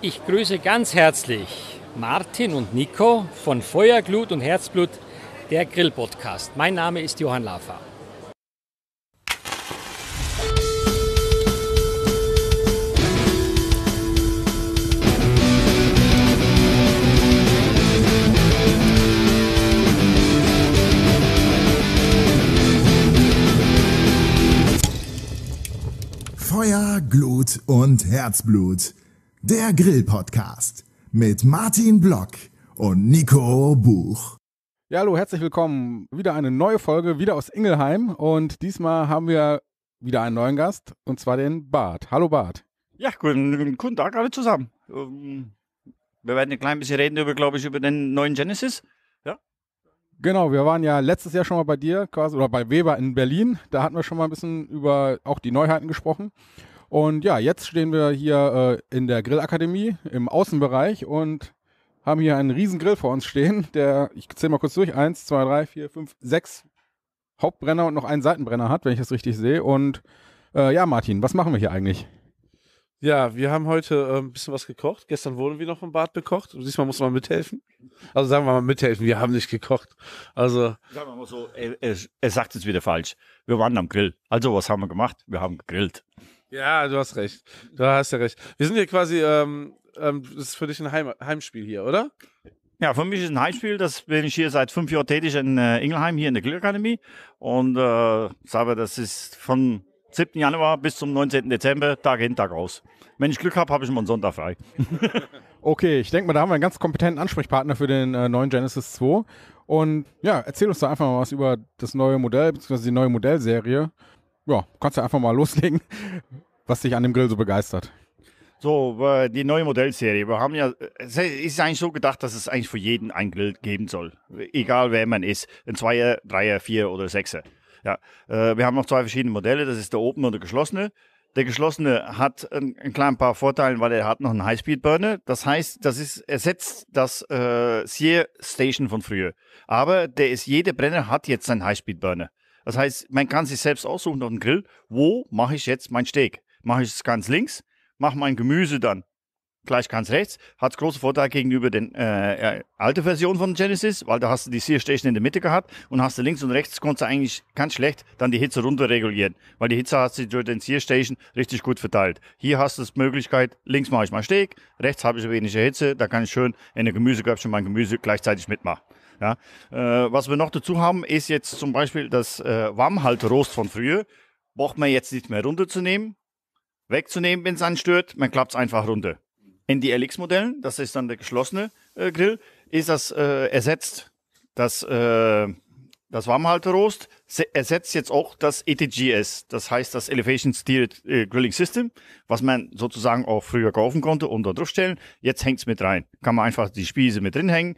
Ich grüße ganz herzlich Martin und Nico von Feuerglut und Herzblut, der Grillpodcast. Mein Name ist Johann Lafer. Feuer, Glut und Herzblut der Grill-Podcast mit Martin Block und Nico Buch. Ja, hallo, herzlich willkommen. Wieder eine neue Folge, wieder aus Ingelheim. Und diesmal haben wir wieder einen neuen Gast, und zwar den Bart. Hallo Bart. Ja, guten, guten Tag alle zusammen. Ähm, wir werden ein klein bisschen reden über, glaube ich, über den neuen Genesis. Ja. Genau, wir waren ja letztes Jahr schon mal bei dir quasi oder bei Weber in Berlin. Da hatten wir schon mal ein bisschen über auch die Neuheiten gesprochen. Und ja, jetzt stehen wir hier äh, in der Grillakademie im Außenbereich und haben hier einen riesen Grill vor uns stehen. Der, ich zähle mal kurz durch, eins, zwei, drei, vier, fünf, sechs Hauptbrenner und noch einen Seitenbrenner hat, wenn ich das richtig sehe. Und äh, ja, Martin, was machen wir hier eigentlich? Ja, wir haben heute äh, ein bisschen was gekocht. Gestern wurden wir noch im Bad bekocht. Und diesmal muss man mithelfen. Also sagen wir mal mithelfen, wir haben nicht gekocht. Also. Sagen wir mal so, er, er, er sagt es wieder falsch. Wir waren am Grill. Also was haben wir gemacht? Wir haben gegrillt. Ja, du hast recht. Du hast ja recht. Wir sind hier quasi, ähm, ähm, das ist für dich ein Heim Heimspiel hier, oder? Ja, für mich ist es ein Heimspiel, das bin ich hier seit fünf Jahren tätig in äh, Ingelheim, hier in der Glückakademie. Und äh, sage, das ist von 7. Januar bis zum 19. Dezember, Tag hin, Tag aus. Wenn ich Glück habe, habe ich immer einen Sonntag frei. okay, ich denke mal, da haben wir einen ganz kompetenten Ansprechpartner für den äh, neuen Genesis 2. Und ja, erzähl uns doch einfach mal was über das neue Modell, beziehungsweise die neue Modellserie ja, kannst du einfach mal loslegen, was dich an dem Grill so begeistert. So, äh, die neue Modellserie. Wir haben ja, es ist eigentlich so gedacht, dass es eigentlich für jeden ein Grill geben soll. Egal wer man ist. Ein Zweier, Dreier, Vier oder Sechser. Ja, äh, wir haben noch zwei verschiedene Modelle. Das ist der Open und der geschlossene. Der geschlossene hat ein, ein klein paar Vorteile, weil er hat noch einen Highspeed-Burner. Das heißt, das ist ersetzt das äh, Sear Station von früher. Aber der ist jede Brenner hat jetzt einen Highspeed-Burner. Das heißt, man kann sich selbst aussuchen auf dem Grill, wo mache ich jetzt mein Steak? Mache ich es ganz links, mache mein Gemüse dann gleich ganz rechts. Hat große Vorteile gegenüber den äh, äh, Version von Genesis, weil da hast du die sear Station in der Mitte gehabt und hast du links und rechts konntest du eigentlich ganz schlecht dann die Hitze runter regulieren, weil die Hitze hast du durch den sear Station richtig gut verteilt. Hier hast du die Möglichkeit, links mache ich mein Steak, rechts habe ich weniger Hitze, da kann ich schön in der Gemüseköpfchen mein Gemüse gleichzeitig mitmachen. Ja. Äh, was wir noch dazu haben, ist jetzt zum Beispiel das äh, Warmhalterost von früher. Braucht man jetzt nicht mehr runterzunehmen, wegzunehmen, wenn es anstört. Man klappt es einfach runter. In die lx modellen das ist dann der geschlossene äh, Grill, ist das äh, ersetzt. Das, äh, das Warmhalterost ersetzt jetzt auch das ETGS, das heißt das Elevation Steered äh, Grilling System, was man sozusagen auch früher kaufen konnte und da draufstellen. Jetzt hängt es mit rein. Kann man einfach die Spieße mit drin hängen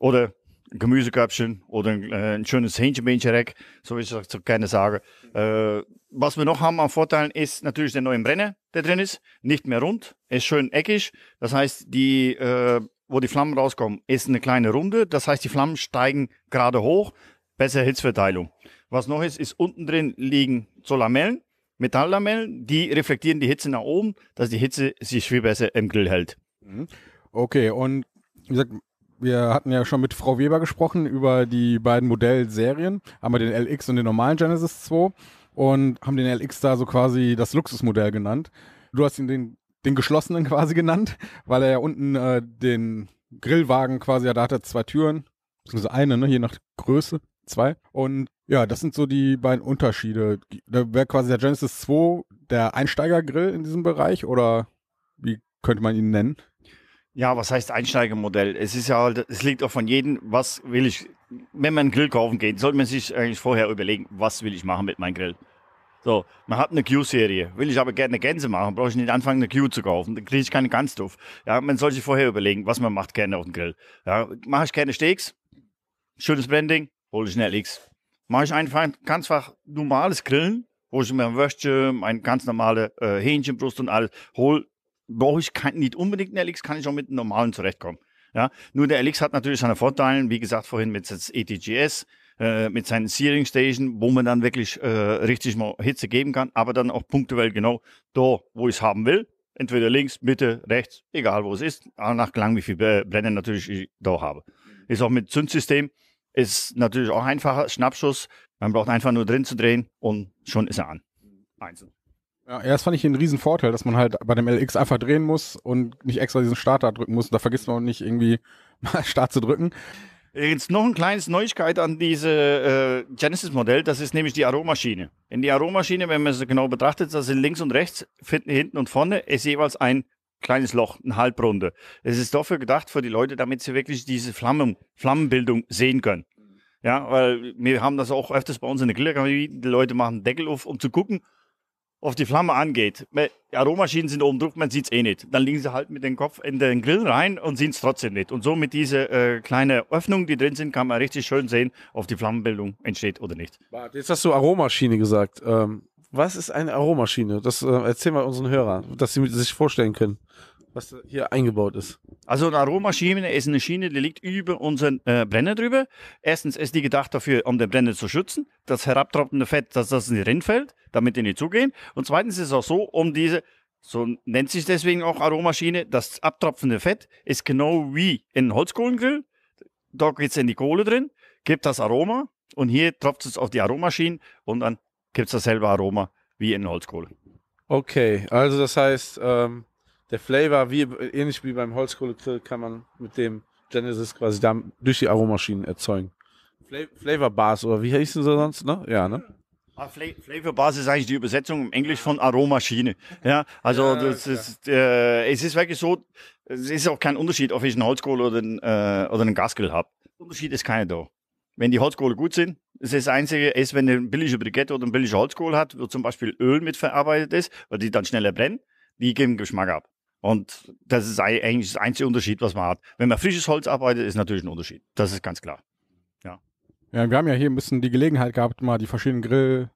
oder Gemüseköpfchen oder ein, äh, ein schönes Hähnchenbähnchenreck, so wie ich das so gerne sage. Äh, was wir noch haben an Vorteilen ist natürlich der neue Brenner, der drin ist. Nicht mehr rund, ist schön eckig. Das heißt, die, äh, wo die Flammen rauskommen, ist eine kleine Runde. Das heißt, die Flammen steigen gerade hoch. Bessere Hitzverteilung. Was noch ist, ist unten drin liegen so Lamellen, Metalllamellen, die reflektieren die Hitze nach oben, dass die Hitze sich viel besser im Grill hält. Mhm. Okay, und wie gesagt, wir hatten ja schon mit Frau Weber gesprochen über die beiden Modellserien. Haben wir den LX und den normalen Genesis 2 und haben den LX da so quasi das Luxusmodell genannt. Du hast ihn den, den geschlossenen quasi genannt, weil er ja unten äh, den Grillwagen quasi, ja, da hat er zwei Türen, beziehungsweise eine, ne, je nach Größe, zwei. Und ja, das sind so die beiden Unterschiede. Da wäre quasi der Genesis 2 der Einsteigergrill in diesem Bereich oder wie könnte man ihn nennen? Ja, was heißt Einsteigermodell? Es ist ja halt, es liegt auch von jedem, was will ich, wenn man einen Grill kaufen geht, sollte man sich eigentlich vorher überlegen, was will ich machen mit meinem Grill. So, man hat eine Q-Serie. Will ich aber gerne eine Gänse machen, brauche ich nicht anfangen, eine Q zu kaufen. Dann kriege ich keine Gans Ja, man soll sich vorher überlegen, was man macht gerne auf dem Grill. Ja, mache ich gerne Steaks, schönes Branding, hole ich schnell X. Mache ich einfach ganz einfach normales Grillen, wo ich mir ein Würstchen, ein ganz normale äh, Hähnchenbrust und alles hole, brauche ich kein, nicht unbedingt einen LX, kann ich auch mit einem normalen zurechtkommen. Ja, nur der LX hat natürlich seine Vorteile, wie gesagt vorhin mit ETGS, e äh, mit seinen Searing Station, wo man dann wirklich äh, richtig mal Hitze geben kann, aber dann auch punktuell genau da, wo ich es haben will. Entweder links, Mitte, rechts, egal wo es ist, nach lang wie viel Brenner natürlich ich da habe. Ist auch mit Zündsystem, ist natürlich auch einfacher, Schnappschuss, man braucht einfach nur drin zu drehen und schon ist er an. Einzeln. Ja, das fand ich einen riesen Vorteil, dass man halt bei dem LX einfach drehen muss und nicht extra diesen Start drücken muss. Da vergisst man auch nicht irgendwie mal Start zu drücken. Jetzt noch ein kleines Neuigkeit an diese äh, Genesis-Modell, das ist nämlich die Aromaschine. In die Aromaschine, wenn man es genau betrachtet, da sind links und rechts, hinten und vorne, ist jeweils ein kleines Loch, eine Halbrunde. Es ist dafür gedacht für die Leute, damit sie wirklich diese Flammen, Flammenbildung sehen können. Ja, weil wir haben das auch öfters bei uns in der Grillerie, die Leute machen Deckel auf, um zu gucken, auf die Flamme angeht. Äh, Aromaschinen sind oben drauf, man sieht es eh nicht. Dann liegen sie halt mit dem Kopf in den Grill rein und sehen es trotzdem nicht. Und so mit dieser äh, kleinen Öffnung, die drin sind, kann man richtig schön sehen, ob die Flammenbildung entsteht oder nicht. Jetzt hast du Aromaschine gesagt. Ähm, was ist eine Aromaschine? Das äh, erzähl mal unseren Hörern, dass sie sich vorstellen können was hier eingebaut ist. Also eine Aromaschiene ist eine Schiene, die liegt über unseren äh, Brenner drüber. Erstens ist die gedacht dafür, um den Brenner zu schützen, das herabtropfende Fett, dass das in die Rind fällt, damit die nicht zugehen. Und zweitens ist es auch so, um diese, so nennt sich deswegen auch Aromaschiene, das abtropfende Fett ist genau wie in Holzkohlengrill. Da geht es in die Kohle drin, gibt das Aroma und hier tropft es auf die Aromaschienen und dann gibt es dasselbe Aroma wie in Holzkohle. Okay, also das heißt, ähm der Flavor, wie, ähnlich wie beim Holzkohlegrill, kann man mit dem Genesis quasi da durch die Aromaschinen erzeugen. Fla Flavor Bars, oder wie heißen sie sonst, ne? Ja, ne? Ah, Fla Flavor Bars ist eigentlich die Übersetzung im Englisch von Aromaschine. Ja, also ja, das ist, äh, es ist wirklich so, es ist auch kein Unterschied, ob ich einen Holzkohle oder einen, äh, oder einen Gasgrill habe. Unterschied ist keiner da. Wenn die Holzkohle gut sind, ist das Einzige, ist, wenn eine billige Brikette oder ein billiger Holzkohle hat, wo zum Beispiel Öl mit verarbeitet ist, weil die dann schneller brennen, die geben Geschmack ab. Und das ist eigentlich das einzige Unterschied, was man hat. Wenn man frisches Holz arbeitet, ist natürlich ein Unterschied. Das ist ganz klar. Ja. Ja, wir haben ja hier ein bisschen die Gelegenheit gehabt, mal die verschiedenen Grill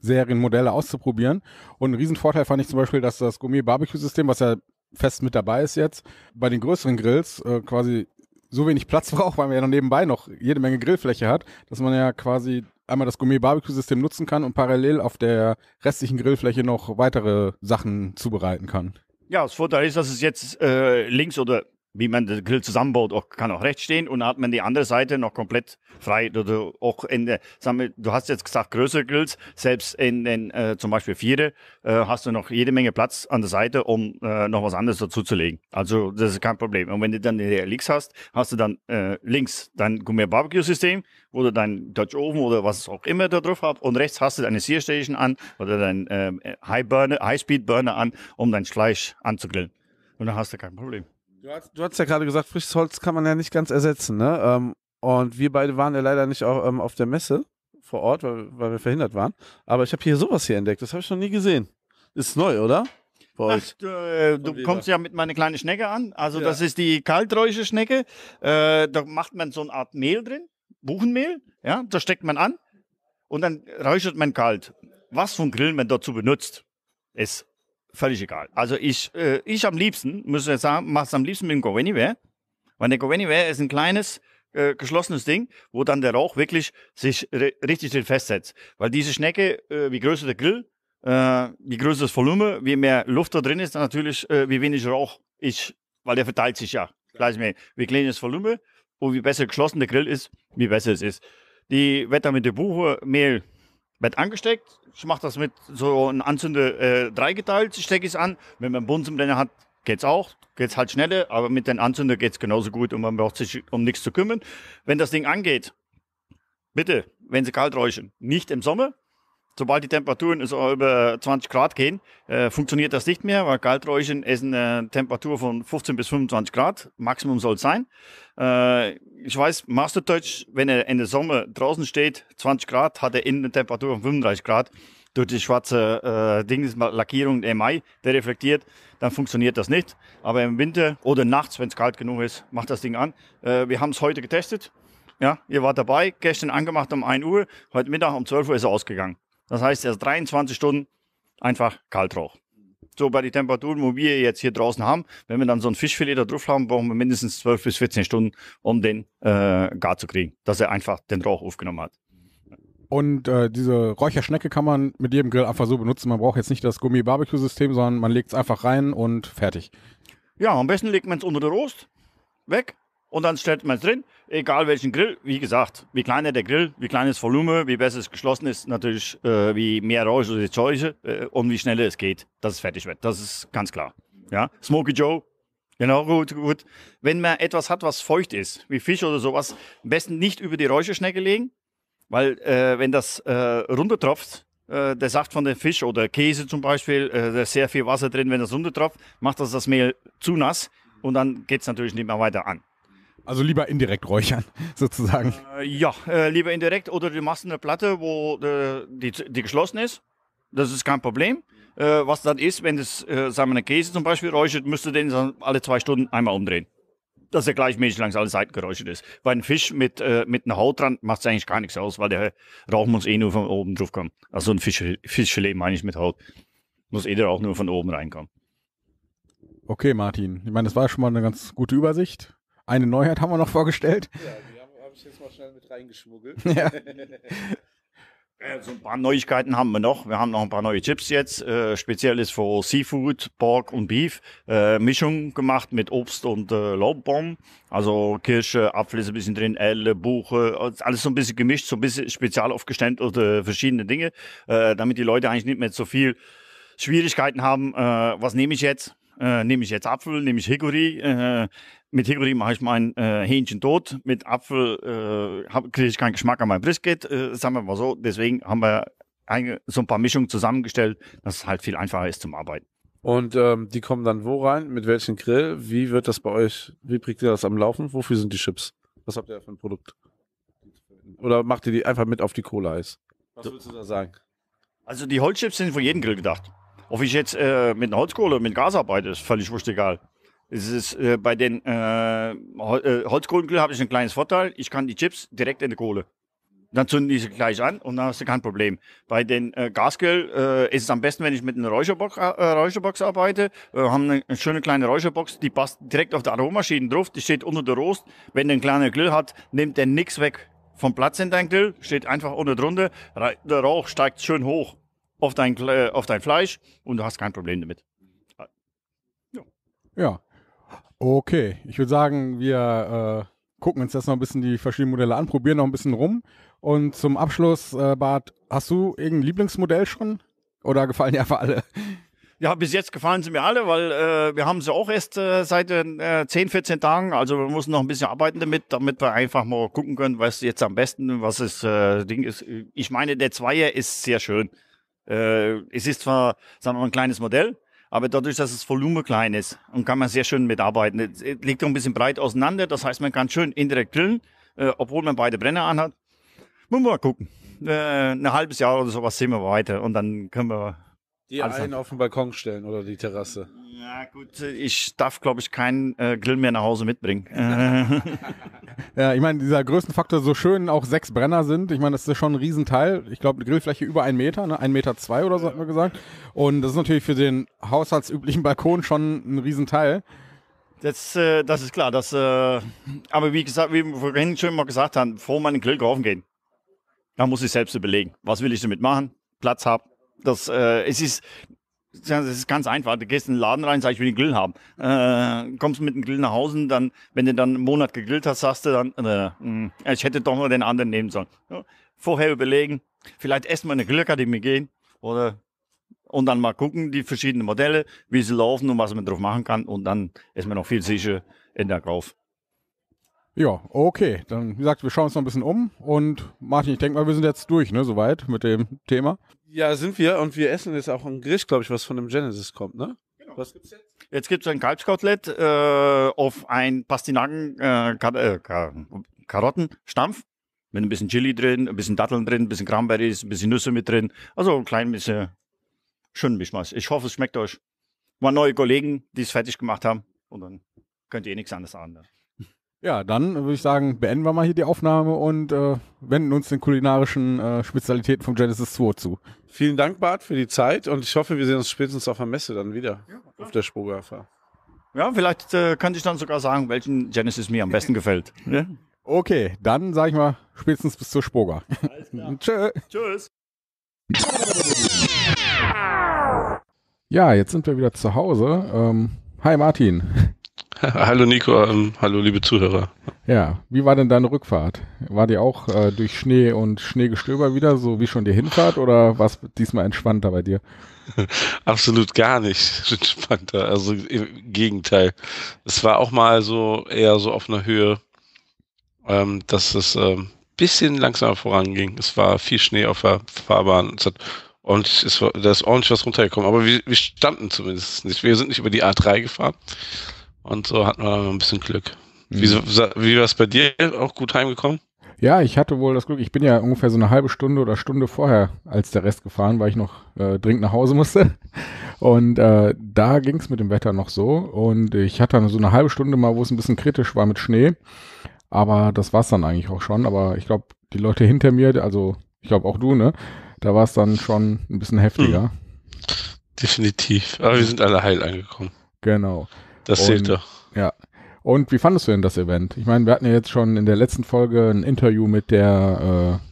Serienmodelle auszuprobieren. Und ein Riesenvorteil fand ich zum Beispiel, dass das Gourmet-Barbecue-System, was ja fest mit dabei ist jetzt, bei den größeren Grills äh, quasi so wenig Platz braucht, weil man ja noch nebenbei noch jede Menge Grillfläche hat, dass man ja quasi einmal das Gourmet-Barbecue-System nutzen kann und parallel auf der restlichen Grillfläche noch weitere Sachen zubereiten kann. Ja, das Vorteil ist, dass es jetzt äh, links oder wie man den Grill zusammenbaut, auch, kann auch rechts stehen und dann hat man die andere Seite noch komplett frei. Du, auch in der, sagen wir, du hast jetzt gesagt, größere Grills, selbst in den äh, zum Beispiel Vierer äh, hast du noch jede Menge Platz an der Seite, um äh, noch was anderes dazu zu legen. Also das ist kein Problem. Und wenn du dann links hast, hast du dann äh, links dein Gourmet Barbecue System oder dein Dutch Oven oder was auch immer da drauf habt und rechts hast du deine Sear Station an oder dein äh, High Burner, High Speed Burner an, um dein Fleisch anzugrillen. Und dann hast du kein Problem. Du hast, du hast ja gerade gesagt, frisches Holz kann man ja nicht ganz ersetzen, ne? Ähm, und wir beide waren ja leider nicht auch, ähm, auf der Messe vor Ort, weil, weil wir verhindert waren. Aber ich habe hier sowas hier entdeckt, das habe ich noch nie gesehen. Ist neu, oder? Ach, äh, du kommst ja mit meiner kleinen Schnecke an. Also ja. das ist die kalträusche Schnecke. Äh, da macht man so eine Art Mehl drin, Buchenmehl. Ja, das steckt man an und dann räuchert man kalt. Was vom Grillen man dazu benutzt, ist völlig egal. Also ich, äh, ich am liebsten, muss ich sagen, mache es am liebsten mit dem Go Anywhere. Weil der Go Anywhere ist ein kleines, äh, geschlossenes Ding, wo dann der Rauch wirklich sich richtig drin festsetzt. Weil diese Schnecke, äh, wie größer der Grill, äh, wie größer das Volumen, wie mehr Luft da drin ist, dann natürlich, äh, wie wenig Rauch ich, weil der verteilt sich ja. Gleich mehr. Wie kleiner das Volumen und wie besser geschlossen der Grill ist, wie besser es ist. Die Wetter mit der Buche, Mehl, wird angesteckt, ich mache das mit so einem Anzünder äh, dreigeteilt, stecke es an. Wenn man einen Bunsenbrenner hat, geht's auch, geht's halt schneller, aber mit den Anzünder geht's genauso gut und man braucht sich um nichts zu kümmern. Wenn das Ding angeht, bitte, wenn sie kalt räuchen, nicht im Sommer, Sobald die Temperaturen so über 20 Grad gehen, äh, funktioniert das nicht mehr, weil Kalträuschen essen eine äh, Temperatur von 15 bis 25 Grad. Maximum soll es sein. Äh, ich weiß, Master Touch, wenn er in der Sommer draußen steht, 20 Grad, hat er innen eine Temperatur von 35 Grad. Durch die schwarze äh, Dings, Lackierung, der MI, der reflektiert, dann funktioniert das nicht. Aber im Winter oder nachts, wenn es kalt genug ist, macht das Ding an. Äh, wir haben es heute getestet. Ja, ihr wart dabei, gestern angemacht um 1 Uhr, heute Mittag um 12 Uhr ist er ausgegangen. Das heißt, erst 23 Stunden einfach Kaltrauch. So bei den Temperaturen, wo wir jetzt hier draußen haben, wenn wir dann so ein Fischfilet da drauf haben, brauchen wir mindestens 12 bis 14 Stunden, um den äh, gar zu kriegen, dass er einfach den Rauch aufgenommen hat. Und äh, diese Räucherschnecke kann man mit jedem Grill einfach so benutzen. Man braucht jetzt nicht das Gummi-Barbecue-System, sondern man legt es einfach rein und fertig. Ja, am besten legt man es unter der Rost weg und dann stellt man es drin egal welchen Grill, wie gesagt, wie kleiner der Grill, wie kleines Volumen, wie besser es geschlossen ist, natürlich, äh, wie mehr Räusche die Zeuge äh, und wie schneller es geht, dass es fertig wird. Das ist ganz klar. Ja, Smoky Joe. Genau, gut, gut. Wenn man etwas hat, was feucht ist, wie Fisch oder sowas, am besten nicht über die Räucherschnecke legen, weil äh, wenn das äh, runtertropft, äh, der Saft von dem Fisch oder Käse zum Beispiel, äh, da ist sehr viel Wasser drin, wenn das runtertropft, macht das das Mehl zu nass und dann geht es natürlich nicht mehr weiter an. Also lieber indirekt räuchern, sozusagen. Äh, ja, äh, lieber indirekt oder du machst eine Platte, wo äh, die, die geschlossen ist. Das ist kein Problem. Äh, was dann ist, wenn das äh, sagen wir, eine Käse zum Beispiel räuchert, müsst ihr den dann alle zwei Stunden einmal umdrehen. Dass er gleichmäßig langs alle Seiten geräuchert ist. Weil ein Fisch mit, äh, mit einer Haut dran macht es eigentlich gar nichts aus, weil der Rauch muss eh nur von oben drauf kommen. Also ein Fisch, Fischfilet meine ich mit Haut. Muss eh der auch nur von oben reinkommen. Okay, Martin. Ich meine, das war schon mal eine ganz gute Übersicht. Eine Neuheit haben wir noch vorgestellt. Ja, die habe ich jetzt mal schnell mit reingeschmuggelt. Ja. Äh, so ein paar Neuigkeiten haben wir noch. Wir haben noch ein paar neue Chips jetzt. Äh, speziell ist für Seafood, Pork und Beef äh, Mischung gemacht mit Obst und äh, Laubbomben. Also Kirsche, Apfel ist ein bisschen drin, Elle, Buche, alles so ein bisschen gemischt, so ein bisschen spezial aufgestellt oder verschiedene Dinge, äh, damit die Leute eigentlich nicht mehr so viel Schwierigkeiten haben. Äh, was nehme ich jetzt? Äh, nehme ich jetzt Apfel, nehme ich Hickory. Äh, mit Hickory mache ich mein äh, Hähnchen tot. Mit Apfel äh, kriege ich keinen Geschmack an meinem Brisket. Äh, sagen wir mal so. Deswegen haben wir so ein paar Mischungen zusammengestellt, dass es halt viel einfacher ist zum Arbeiten. Und ähm, die kommen dann wo rein? Mit welchem Grill? Wie wird das bei euch? Wie bringt ihr das am Laufen? Wofür sind die Chips? Was habt ihr für ein Produkt? Oder macht ihr die einfach mit auf die Cola-Eis? Was würdest du da sagen? Also die Holzchips sind für jeden Grill gedacht. Ob ich jetzt äh, mit einer Holzkohle, mit Gas arbeite, ist völlig wurscht egal. Es ist, äh, bei den äh, äh Hol habe ich ein kleines Vorteil. Ich kann die Chips direkt in die Kohle. Dann zünden die sie gleich an und dann hast du kein Problem. Bei den äh, Gasgrill äh, ist es am besten, wenn ich mit einer Räucherbox, äh, Räucherbox arbeite. Wir äh, haben eine, schöne kleine Räucherbox, die passt direkt auf der Aromaschine drauf. Die steht unter der Rost. Wenn der einen kleinen Grill hat, nimmt der nichts weg vom Platz in dein Grill. Steht einfach unter drunter. Der Rauch steigt schön hoch auf dein, äh, auf dein Fleisch und du hast kein Problem damit. Ja. ja. Okay, ich würde sagen, wir äh, gucken uns das noch ein bisschen die verschiedenen Modelle an, probieren noch ein bisschen rum. Und zum Abschluss, äh, Bart, hast du irgendein Lieblingsmodell schon? Oder gefallen dir einfach alle? Ja, bis jetzt gefallen sie mir alle, weil äh, wir haben sie auch erst äh, seit äh, 10, 14 Tagen. Also wir müssen noch ein bisschen arbeiten damit, damit wir einfach mal gucken können, was jetzt am besten, was das äh, Ding ist. Ich meine, der Zweier ist sehr schön. Äh, es ist zwar, sagen wir mal, ein kleines Modell, aber dadurch, dass das Volumen klein ist und kann man sehr schön mitarbeiten. Es liegt auch ein bisschen breit auseinander, das heißt, man kann schön indirekt grillen, äh, obwohl man beide Brenner anhat. Müssen wir mal gucken. Äh, ein halbes Jahr oder sowas sehen wir weiter und dann können wir die Alles einen auf den Balkon stellen oder die Terrasse. Ja gut, ich darf, glaube ich, keinen äh, Grill mehr nach Hause mitbringen. ja, ich meine, dieser Größenfaktor, so schön auch sechs Brenner sind, ich meine, das ist schon ein Riesenteil. Ich glaube, eine Grillfläche über einen Meter, ne? ein Meter zwei oder so hat man gesagt. Und das ist natürlich für den haushaltsüblichen Balkon schon ein Riesenteil. Das, äh, das ist klar. Das, äh, aber wie gesagt, wie wir vorhin schon mal gesagt haben, vor meinen Grill kaufen gehen, da muss ich selbst überlegen, was will ich damit machen, Platz haben das, äh, es ist, das ist ganz einfach. Du gehst in den Laden rein, sagst, ich will einen Grill haben. Äh, kommst mit dem Grill nach Hause, dann, wenn du dann einen Monat gegrillt hast, sagst du dann, äh, hm, ich hätte doch nur den anderen nehmen sollen. Ja, vorher überlegen, vielleicht erstmal in eine Grillakademie gehen oder und dann mal gucken, die verschiedenen Modelle, wie sie laufen und was man drauf machen kann. Und dann ist man noch viel sicher in der Kauf. Ja, okay. Dann, wie gesagt, wir schauen uns noch ein bisschen um. Und Martin, ich denke mal, wir sind jetzt durch, ne, soweit mit dem Thema. Ja, sind wir und wir essen jetzt auch ein Gericht, glaube ich, was von dem Genesis kommt, ne? Genau. Was gibt's jetzt? Jetzt gibt es ein Kalbskotelett äh, auf ein Pastinaken äh, Kar äh, Kar Karottenstampf mit ein bisschen Chili drin, ein bisschen Datteln drin, ein bisschen Cranberries, ein bisschen Nüsse mit drin. Also ein klein bisschen schönen Mischmasch. Ich hoffe, es schmeckt euch. Mal neue Kollegen, die es fertig gemacht haben und dann könnt ihr eh nichts anderes sagen. Ne? Ja, dann würde ich sagen, beenden wir mal hier die Aufnahme und äh, wenden uns den kulinarischen äh, Spezialitäten vom Genesis 2 zu. Vielen Dank, Bart, für die Zeit und ich hoffe, wir sehen uns spätestens auf der Messe dann wieder ja, auf der Spurgafer. Ja, vielleicht äh, kann ich dann sogar sagen, welchen Genesis mir am besten gefällt. Ja? Okay, dann sage ich mal spätestens bis zur Spoga. Tschö. Tschüss. Ja, jetzt sind wir wieder zu Hause. Ähm, hi Martin. hallo Nico, ähm, hallo liebe Zuhörer. Ja, wie war denn deine Rückfahrt? War die auch äh, durch Schnee und Schneegestöber wieder, so wie schon die Hinfahrt, oder war es diesmal entspannter bei dir? Absolut gar nicht entspannter, also im Gegenteil. Es war auch mal so eher so auf einer Höhe, ähm, dass es ein ähm, bisschen langsamer voranging. Es war viel Schnee auf der Fahrbahn. Es hat und es war, da ist ordentlich was runtergekommen. Aber wir, wir, standen zumindest nicht. Wir sind nicht über die A3 gefahren, und so hatten wir ein bisschen Glück. Mhm. Wie, wie war es bei dir? Auch gut heimgekommen? Ja, ich hatte wohl das Glück, ich bin ja ungefähr so eine halbe Stunde oder Stunde vorher als der Rest gefahren, weil ich noch äh, dringend nach Hause musste. Und äh, da es mit dem Wetter noch so. Und ich hatte dann so eine halbe Stunde mal, wo es ein bisschen kritisch war mit Schnee. Aber das war es dann eigentlich auch schon. Aber ich glaube, die Leute hinter mir, also ich glaube auch du, ne? Da es dann schon ein bisschen heftiger. Hm. Definitiv. Aber wir sind alle heil angekommen. Genau. Das zählt doch. Ja. Und wie fandest du denn das Event? Ich meine, wir hatten ja jetzt schon in der letzten Folge ein Interview mit der äh,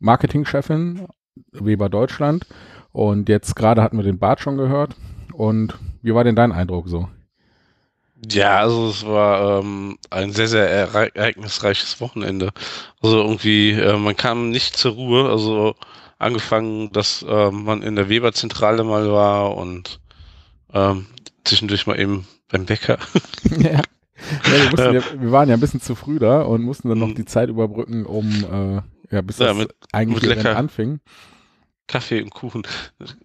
Marketingchefin Weber Deutschland. Und jetzt gerade hatten wir den Bart schon gehört. Und wie war denn dein Eindruck so? Ja, also es war ähm, ein sehr, sehr ereignisreiches Wochenende. Also irgendwie, äh, man kam nicht zur Ruhe. Also angefangen, dass äh, man in der Weber-Zentrale mal war und ähm, zwischendurch mal eben beim Bäcker. ja. ja, wir, mussten, ähm. ja, wir waren ja ein bisschen zu früh da und mussten dann noch mhm. die Zeit überbrücken, um äh, ja, bis ja, das eigentlich mit anfing. Kaffee und Kuchen.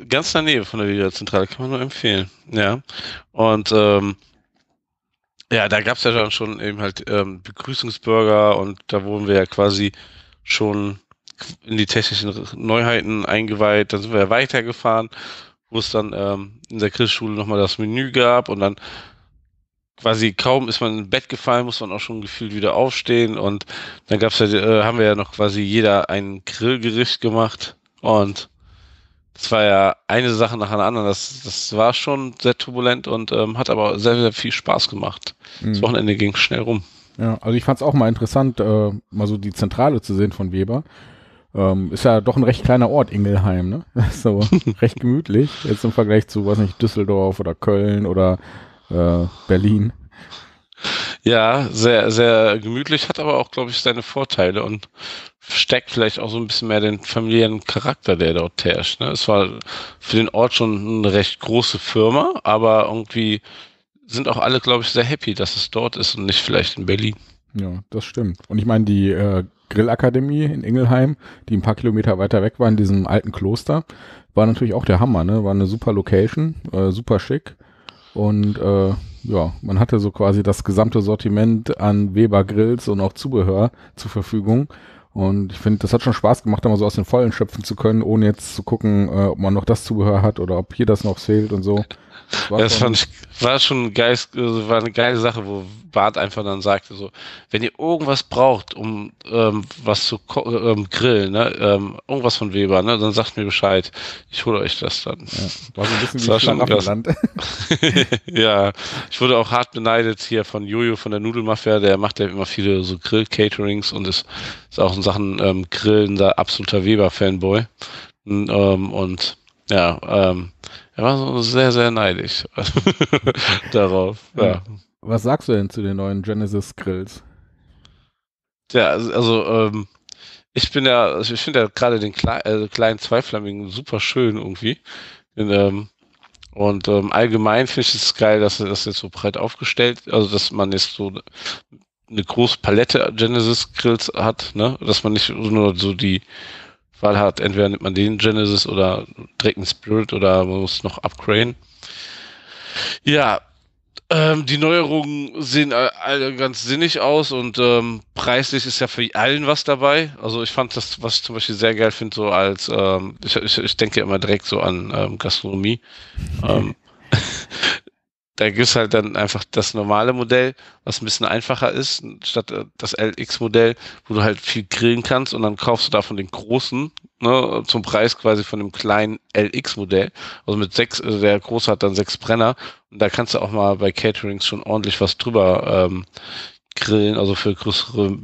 Ganz daneben von der Videozentrale, kann man nur empfehlen. Ja. Und ähm, ja, da gab es ja dann schon eben halt ähm, Begrüßungsburger und da wurden wir ja quasi schon in die technischen Neuheiten eingeweiht. Dann sind wir ja weitergefahren, wo es dann ähm, in der Christschule nochmal das Menü gab und dann quasi kaum ist man ins Bett gefallen, muss man auch schon gefühlt wieder aufstehen. Und dann gab's ja, äh, haben wir ja noch quasi jeder ein Grillgericht gemacht. Und das war ja eine Sache nach einer anderen. Das, das war schon sehr turbulent und ähm, hat aber sehr, sehr viel Spaß gemacht. Mhm. Das Wochenende ging schnell rum. Ja, also ich fand es auch mal interessant, äh, mal so die Zentrale zu sehen von Weber. Ähm, ist ja doch ein recht kleiner Ort, Ingelheim, ne? so recht gemütlich. Jetzt im Vergleich zu, weiß nicht, Düsseldorf oder Köln oder äh, Berlin. Ja, sehr, sehr gemütlich, hat aber auch, glaube ich, seine Vorteile und steckt vielleicht auch so ein bisschen mehr den familiären Charakter, der dort herrscht. Ne? Es war für den Ort schon eine recht große Firma, aber irgendwie sind auch alle, glaube ich, sehr happy, dass es dort ist und nicht vielleicht in Berlin. Ja, das stimmt. Und ich meine, die äh, Grillakademie in Ingelheim, die ein paar Kilometer weiter weg war, in diesem alten Kloster, war natürlich auch der Hammer, ne? War eine super Location, äh, super schick. Und äh, ja, man hatte so quasi das gesamte Sortiment an Weber Grills und auch Zubehör zur Verfügung und ich finde, das hat schon Spaß gemacht, da mal so aus den Vollen schöpfen zu können, ohne jetzt zu gucken, äh, ob man noch das Zubehör hat oder ob hier das noch fehlt und so. Das, war das fand ich, war schon ein geil, also war eine geile Sache, wo Bart einfach dann sagte so, wenn ihr irgendwas braucht, um ähm, was zu ähm, grillen, ne, ähm, irgendwas von Weber, ne, dann sagt mir Bescheid, ich hole euch das dann. Ja, war so ein bisschen das wie schon Land. ja, ich wurde auch hart beneidet hier von Jojo von der Nudelmafia, der macht ja immer viele so Grill-Caterings und ist, ist auch ein Sachen ähm, Grillen, da absoluter Weber-Fanboy. Und, hm, ähm, und ja, ähm, er war so sehr, sehr neidisch darauf. Hm. Ja. Was sagst du denn zu den neuen Genesis-Grills? Ja, also, also, ähm, ich bin ja, also, ich finde ja gerade den Kle äh, kleinen Zweiflammigen super schön irgendwie. In, ähm, und ähm, allgemein finde ich es geil, dass er das jetzt so breit aufgestellt, also dass man jetzt so eine große Palette Genesis Grills hat, ne? Dass man nicht nur so die Wahl hat, entweder nimmt man den Genesis oder direkt einen Spirit oder man muss noch upgraden. Ja, ähm, die Neuerungen sehen alle ganz sinnig aus und ähm, preislich ist ja für allen was dabei. Also ich fand das, was ich zum Beispiel sehr geil finde, so als ähm, ich, ich, ich denke immer direkt so an ähm, Gastronomie. Ähm, da gibt's halt dann einfach das normale Modell, was ein bisschen einfacher ist, statt äh, das LX-Modell, wo du halt viel grillen kannst und dann kaufst du davon den großen, ne, zum Preis quasi von dem kleinen LX-Modell. Also mit sechs, also der große hat dann sechs Brenner und da kannst du auch mal bei Caterings schon ordentlich was drüber ähm, grillen, also für größere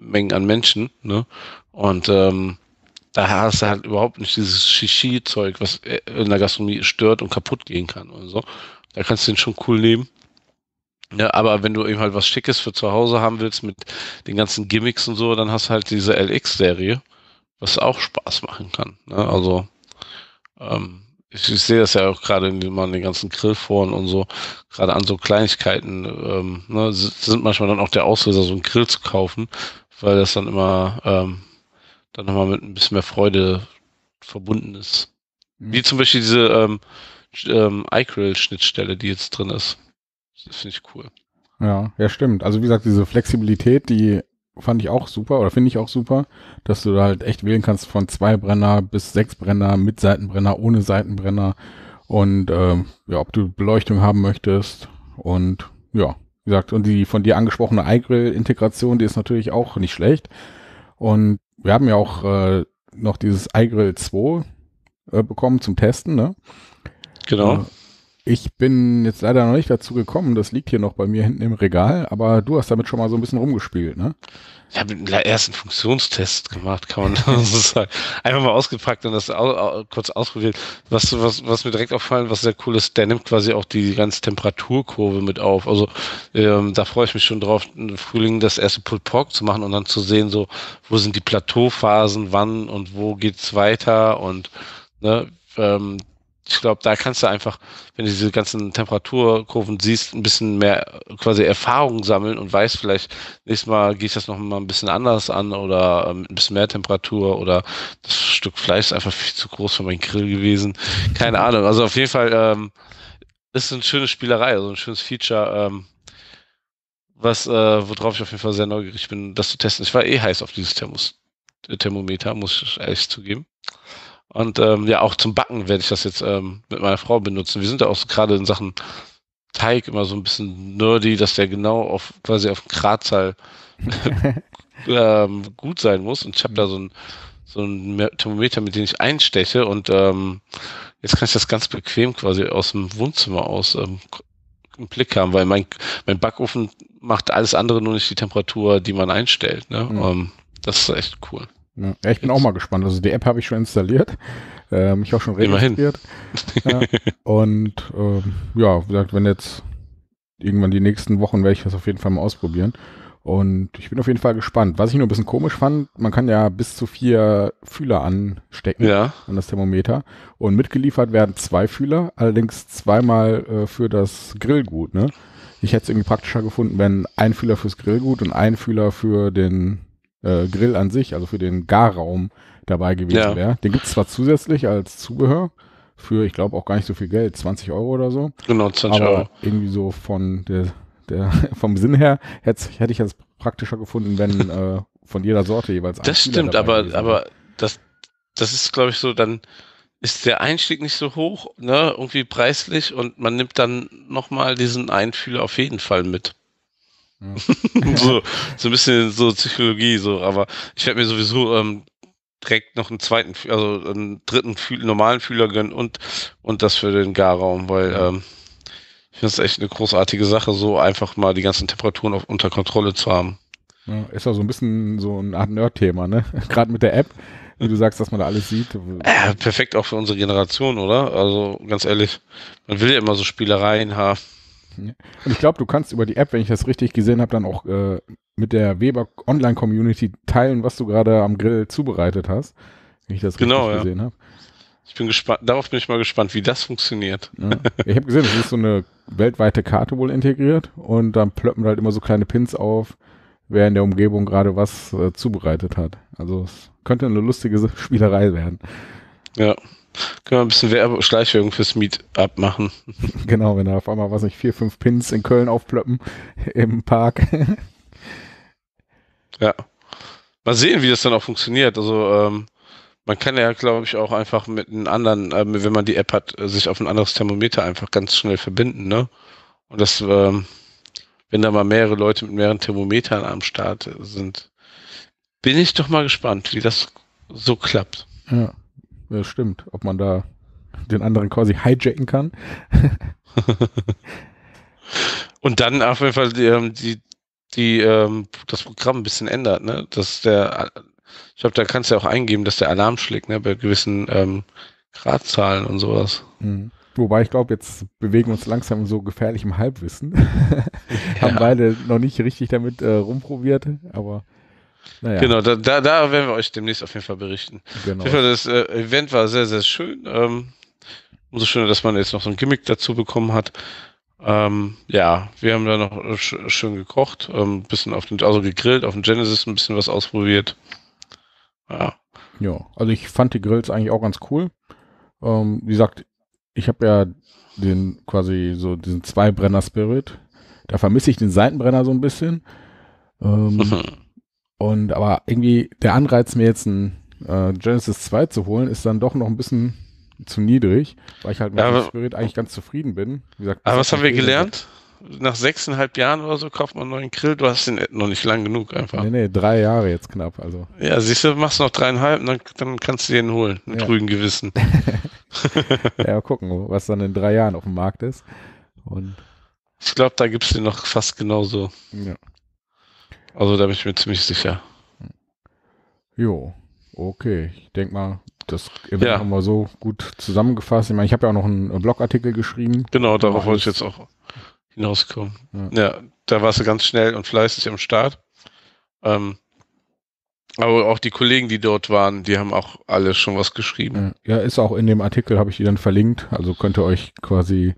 Mengen an Menschen, ne? Und ähm, da hast du halt überhaupt nicht dieses Shishi-Zeug, was äh, in der Gastronomie stört und kaputt gehen kann und so. Da kannst du den schon cool nehmen. Ja, aber wenn du eben halt was Schickes für zu Hause haben willst mit den ganzen Gimmicks und so, dann hast du halt diese LX-Serie, was auch Spaß machen kann. Ne? Also ähm, ich, ich, sehe das ja auch gerade, wenn man den ganzen Grill vorn und so, gerade an so Kleinigkeiten, ähm, ne, sind manchmal dann auch der Auslöser, so einen Grill zu kaufen, weil das dann immer ähm, dann nochmal mit ein bisschen mehr Freude verbunden ist. Mhm. Wie zum Beispiel diese ähm, ähm, iCRIL-Schnittstelle, die jetzt drin ist. Das finde ich cool. Ja, ja, stimmt. Also wie gesagt, diese Flexibilität, die fand ich auch super oder finde ich auch super, dass du da halt echt wählen kannst von zwei Brenner bis sechs Brenner mit Seitenbrenner, ohne Seitenbrenner und ähm, ja, ob du Beleuchtung haben möchtest und ja, wie gesagt, und die von dir angesprochene iGrill-Integration, die ist natürlich auch nicht schlecht und wir haben ja auch äh, noch dieses iGrill 2 äh, bekommen zum Testen, ne? Genau. Ich bin jetzt leider noch nicht dazu gekommen. Das liegt hier noch bei mir hinten im Regal, aber du hast damit schon mal so ein bisschen rumgespielt, ne? Ich habe den ersten Funktionstest gemacht, kann man so sagen. Einfach mal ausgepackt und das kurz ausprobiert. Was, was, was mir direkt auffallen, was sehr cool ist, der nimmt quasi auch die ganze Temperaturkurve mit auf. Also ähm, da freue ich mich schon drauf, im Frühling das erste Pulled Pork zu machen und dann zu sehen, so wo sind die Plateauphasen, wann und wo geht's weiter und ne, ähm, ich glaube, da kannst du einfach, wenn du diese ganzen Temperaturkurven siehst, ein bisschen mehr quasi Erfahrung sammeln und weißt vielleicht, nächstes Mal gehe ich das noch mal ein bisschen anders an oder ähm, ein bisschen mehr Temperatur oder das Stück Fleisch ist einfach viel zu groß für meinen Grill gewesen. Keine Ahnung. Also auf jeden Fall ähm, ist eine schöne Spielerei, also ein schönes Feature, ähm, was, äh, worauf ich auf jeden Fall sehr neugierig bin, das zu testen. Ich war eh heiß auf dieses Thermos äh, Thermometer, muss ich ehrlich zugeben. Und ähm, ja, auch zum Backen werde ich das jetzt ähm, mit meiner Frau benutzen. Wir sind da auch so gerade in Sachen Teig immer so ein bisschen nerdy, dass der genau auf quasi auf Gradzahl ähm, gut sein muss. Und ich habe da mhm. so ein, so ein Thermometer, mit dem ich einsteche. Und ähm, jetzt kann ich das ganz bequem quasi aus dem Wohnzimmer aus ähm, im Blick haben, weil mein, mein Backofen macht alles andere, nur nicht die Temperatur, die man einstellt. Ne? Mhm. Ähm, das ist echt cool. Ja, ich bin auch mal gespannt. Also die App habe ich schon installiert, äh, mich auch schon registriert. Immerhin. und ähm, ja, wie gesagt, wenn jetzt irgendwann die nächsten Wochen werde ich das auf jeden Fall mal ausprobieren. Und ich bin auf jeden Fall gespannt. Was ich nur ein bisschen komisch fand, man kann ja bis zu vier Fühler anstecken ja. an das Thermometer. Und mitgeliefert werden zwei Fühler, allerdings zweimal äh, für das Grillgut. Ne? Ich hätte es irgendwie praktischer gefunden, wenn ein Fühler fürs Grillgut und ein Fühler für den äh, Grill an sich, also für den Garraum dabei gewesen ja. wäre. Den gibt es zwar zusätzlich als Zubehör für, ich glaube, auch gar nicht so viel Geld, 20 Euro oder so. Genau, 20 aber Euro. Irgendwie so von der, der vom Sinn her hätte, hätte ich es praktischer gefunden, wenn äh, von jeder Sorte jeweils ein Das Spieler stimmt, aber, aber das, das ist, glaube ich, so, dann ist der Einstieg nicht so hoch, ne, irgendwie preislich und man nimmt dann nochmal diesen Einfühl auf jeden Fall mit. Mhm. so, so ein bisschen so Psychologie, so, aber ich werde mir sowieso ähm, direkt noch einen zweiten, also einen dritten normalen Fühler gönnen und, und das für den Garraum, weil mhm. ähm, ich finde es echt eine großartige Sache, so einfach mal die ganzen Temperaturen auf, unter Kontrolle zu haben. Ja, ist ja so ein bisschen so eine Art Nerd-Thema, ne? Gerade mit der App, wie du sagst, dass man da alles sieht. Äh, perfekt auch für unsere Generation, oder? Also ganz ehrlich, man will ja immer so Spielereien haben. Und ich glaube, du kannst über die App, wenn ich das richtig gesehen habe, dann auch äh, mit der Weber Online Community teilen, was du gerade am Grill zubereitet hast, wenn ich das genau, richtig ja. gesehen habe. Ich bin gespannt, darauf bin ich mal gespannt, wie das funktioniert. Ja. Ich habe gesehen, es ist so eine weltweite Karte wohl integriert und dann plöppen halt immer so kleine Pins auf, wer in der Umgebung gerade was äh, zubereitet hat. Also es könnte eine lustige Spielerei werden. Ja. Können wir ein bisschen Werbe Schleichwerbung fürs Meetup machen. Genau, wenn da auf einmal, was nicht, vier, fünf Pins in Köln aufplöppen im Park. Ja. Mal sehen, wie das dann auch funktioniert. Also, ähm, man kann ja, glaube ich, auch einfach mit einem anderen, äh, wenn man die App hat, äh, sich auf ein anderes Thermometer einfach ganz schnell verbinden, ne? Und das, ähm, wenn da mal mehrere Leute mit mehreren Thermometern am Start sind, bin ich doch mal gespannt, wie das so klappt. Ja. Das stimmt, ob man da den anderen quasi hijacken kann. Und dann auf jeden Fall die, ähm, die, die, ähm, das Programm ein bisschen ändert, ne? Dass der, ich glaube, da kannst du ja auch eingeben, dass der Alarm schlägt, ne? Bei gewissen ähm, Gradzahlen und sowas. Mhm. Wobei ich glaube, jetzt bewegen wir uns langsam in so gefährlichem Halbwissen. Haben ja. beide noch nicht richtig damit äh, rumprobiert, aber naja. Genau, da, da, da, werden wir euch demnächst auf jeden Fall berichten. Genau. Fall, das äh, Event war sehr, sehr schön. Ähm, umso schöner, dass man jetzt noch so ein Gimmick dazu bekommen hat. Ähm, ja, wir haben da noch äh, sch schön gekocht, ein ähm, bisschen auf den, also gegrillt, auf dem Genesis ein bisschen was ausprobiert. Ja. Ja, also ich fand die Grills eigentlich auch ganz cool. Ähm, wie gesagt, ich habe ja den quasi so diesen Zweibrenner-Spirit. Da vermisse ich den Seitenbrenner so ein bisschen. Ähm, Und aber irgendwie der Anreiz, mir jetzt ein äh, Genesis 2 zu holen, ist dann doch noch ein bisschen zu niedrig, weil ich halt mit dem Spirit eigentlich ganz zufrieden bin. Gesagt, aber was haben wir gelernt? Wird. Nach sechseinhalb Jahren oder so kauft man einen neuen Grill. Du hast den noch nicht lang genug einfach. Nee, nee, drei Jahre jetzt knapp. Also. Ja, siehst du, machst noch dreieinhalb, dann, dann kannst du den holen, mit ja. ruhigem Gewissen. ja, gucken, was dann in drei Jahren auf dem Markt ist. Und ich glaube, da gibt es den noch fast genauso. Ja. Also da bin ich mir ziemlich sicher. Jo, okay. Ich denke mal, das ja. haben wir so gut zusammengefasst. Ich meine, ich habe ja auch noch einen äh, Blogartikel geschrieben. Genau, darauf wollte ich jetzt auch hinauskommen. Ja. ja, da warst du ganz schnell und fleißig am Start. Ähm, aber auch die Kollegen, die dort waren, die haben auch alle schon was geschrieben. Ja, ist auch in dem Artikel, habe ich die dann verlinkt. Also könnt ihr euch quasi,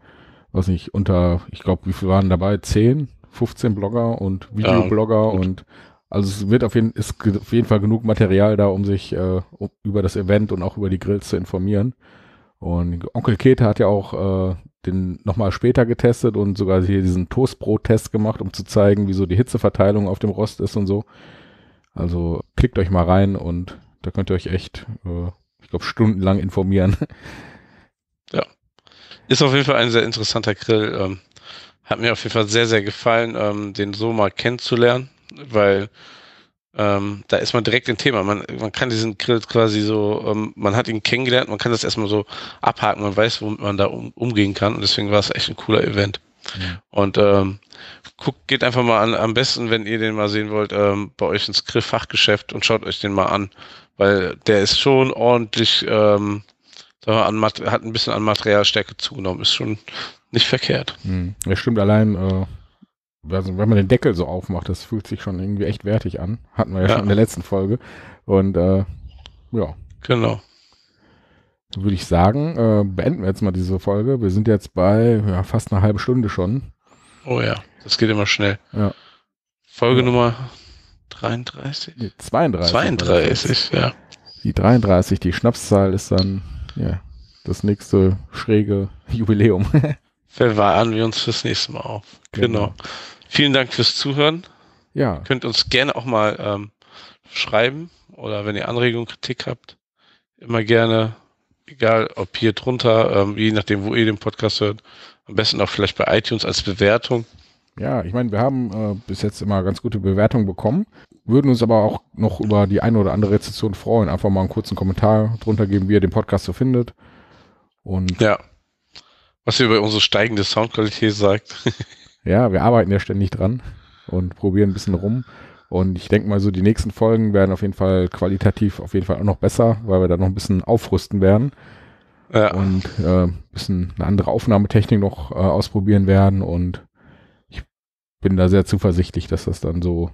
weiß nicht, unter, ich glaube, wie viele waren dabei? Zehn? 15 Blogger und Videoblogger ja, und also es wird auf jeden, ist auf jeden Fall genug Material da, um sich äh, um, über das Event und auch über die Grills zu informieren. Und Onkel Kete hat ja auch äh, den nochmal später getestet und sogar hier diesen Toastbrot-Test gemacht, um zu zeigen, wieso die Hitzeverteilung auf dem Rost ist und so. Also klickt euch mal rein und da könnt ihr euch echt, äh, ich glaube, stundenlang informieren. Ja. Ist auf jeden Fall ein sehr interessanter Grill. Ähm, hat mir auf jeden Fall sehr, sehr gefallen, ähm, den so mal kennenzulernen, weil ähm, da ist man direkt im Thema. Man, man kann diesen Grill quasi so, ähm, man hat ihn kennengelernt, man kann das erstmal so abhaken, man weiß, womit man da um, umgehen kann und deswegen war es echt ein cooler Event. Ja. Und ähm, guckt, geht einfach mal an, am besten, wenn ihr den mal sehen wollt, ähm, bei euch ins Grillfachgeschäft und schaut euch den mal an, weil der ist schon ordentlich ähm, an, hat ein bisschen an Materialstärke zugenommen. Ist schon nicht verkehrt. Hm. Ja, stimmt, allein, äh, also wenn man den Deckel so aufmacht, das fühlt sich schon irgendwie echt wertig an. Hatten wir ja, ja. schon in der letzten Folge. Und äh, ja. Genau. Würde ich sagen, äh, beenden wir jetzt mal diese Folge. Wir sind jetzt bei ja, fast eine halbe Stunde schon. Oh ja, das geht immer schnell. Ja. Folge ja. Nummer 33? Nee, 32. 32, ja. Die 33, die Schnapszahl ist dann ja, das nächste schräge Jubiläum. Verwahren wir uns fürs nächste Mal auf. Genau. genau. Vielen Dank fürs Zuhören. Ja. Ihr könnt uns gerne auch mal ähm, schreiben oder wenn ihr Anregungen, Kritik habt, immer gerne, egal ob hier drunter, ähm, je nachdem, wo ihr den Podcast hört, am besten auch vielleicht bei iTunes als Bewertung. Ja, ich meine, wir haben äh, bis jetzt immer ganz gute Bewertungen bekommen würden uns aber auch noch über die eine oder andere Rezession freuen. Einfach mal einen kurzen Kommentar drunter geben, wie ihr den Podcast so findet. Und ja. Was ihr über unsere steigende Soundqualität sagt. ja, wir arbeiten ja ständig dran und probieren ein bisschen rum. Und ich denke mal so, die nächsten Folgen werden auf jeden Fall qualitativ auf jeden Fall auch noch besser, weil wir da noch ein bisschen aufrüsten werden. Ja. Und äh, ein bisschen eine andere Aufnahmetechnik noch äh, ausprobieren werden. Und ich bin da sehr zuversichtlich, dass das dann so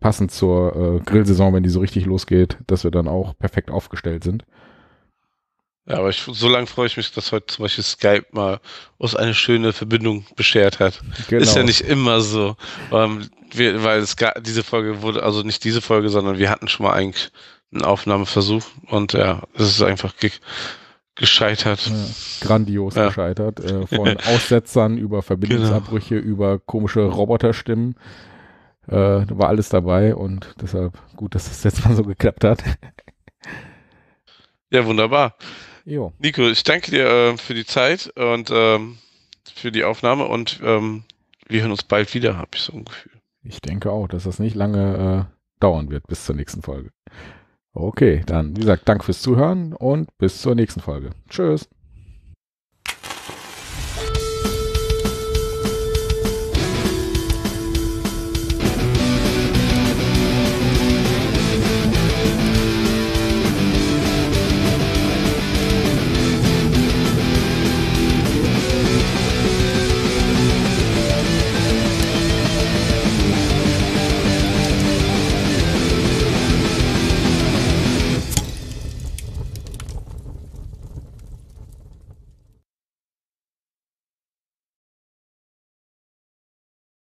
passend zur äh, Grillsaison, wenn die so richtig losgeht, dass wir dann auch perfekt aufgestellt sind. Ja, aber ich, so lange freue ich mich, dass heute zum Beispiel Skype mal uns eine schöne Verbindung beschert hat. Genau. Ist ja genau. nicht immer so. Ähm, wir, weil es gab, diese Folge wurde, also nicht diese Folge, sondern wir hatten schon mal eigentlich einen Aufnahmeversuch und ja, es ist einfach ge gescheitert. Ja, grandios ja. gescheitert. Äh, von Aussetzern über Verbindungsabbrüche, genau. über komische Roboterstimmen. Äh, da war alles dabei und deshalb gut, dass das jetzt mal so geklappt hat. Ja, wunderbar. Jo. Nico, ich danke dir äh, für die Zeit und ähm, für die Aufnahme und ähm, wir hören uns bald wieder, habe ich so ein Gefühl. Ich denke auch, dass das nicht lange äh, dauern wird bis zur nächsten Folge. Okay, dann, wie gesagt, danke fürs Zuhören und bis zur nächsten Folge. Tschüss.